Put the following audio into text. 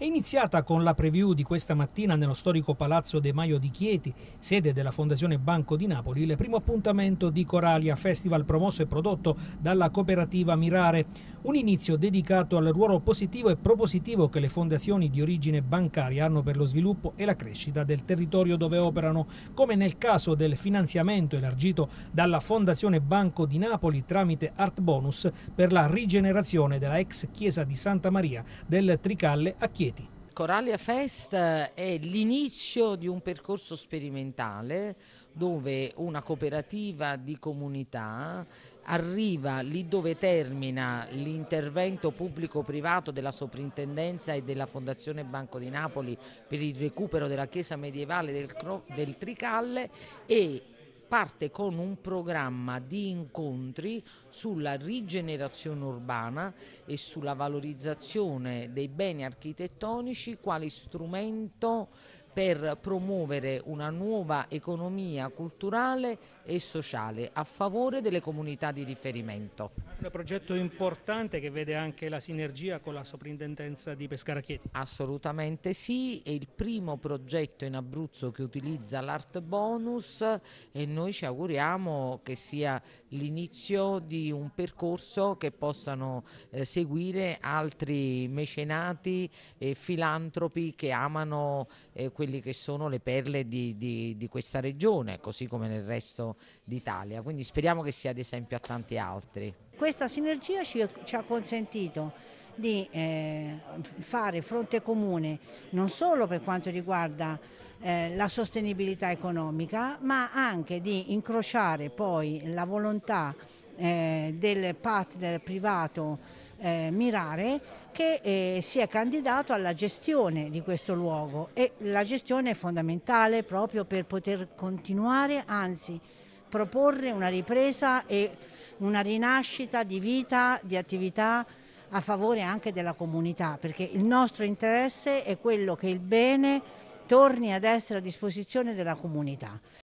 È iniziata con la preview di questa mattina nello storico Palazzo De Maio di Chieti, sede della Fondazione Banco di Napoli, il primo appuntamento di Coralia Festival promosso e prodotto dalla cooperativa Mirare. Un inizio dedicato al ruolo positivo e propositivo che le fondazioni di origine bancaria hanno per lo sviluppo e la crescita del territorio dove operano, come nel caso del finanziamento elargito dalla Fondazione Banco di Napoli tramite Art Bonus per la rigenerazione della ex chiesa di Santa Maria del Tricalle a Chieti Chieti. Coralia Fest è l'inizio di un percorso sperimentale dove una cooperativa di comunità arriva lì dove termina l'intervento pubblico-privato della Soprintendenza e della Fondazione Banco di Napoli per il recupero della chiesa medievale del, del Tricalle e parte con un programma di incontri sulla rigenerazione urbana e sulla valorizzazione dei beni architettonici quale strumento per promuovere una nuova economia culturale e sociale a favore delle comunità di riferimento. Un progetto importante che vede anche la sinergia con la soprintendenza di Pescara Chieti. Assolutamente sì, è il primo progetto in Abruzzo che utilizza l'Art Bonus e noi ci auguriamo che sia l'inizio di un percorso che possano eh, seguire altri mecenati e filantropi che amano eh, quelli quelle che sono le perle di, di, di questa regione, così come nel resto d'Italia. Quindi speriamo che sia ad esempio a tanti altri. Questa sinergia ci, ci ha consentito di eh, fare fronte comune non solo per quanto riguarda eh, la sostenibilità economica, ma anche di incrociare poi la volontà eh, del partner privato eh, mirare che eh, si è candidato alla gestione di questo luogo e la gestione è fondamentale proprio per poter continuare, anzi proporre una ripresa e una rinascita di vita, di attività a favore anche della comunità, perché il nostro interesse è quello che il bene torni ad essere a disposizione della comunità.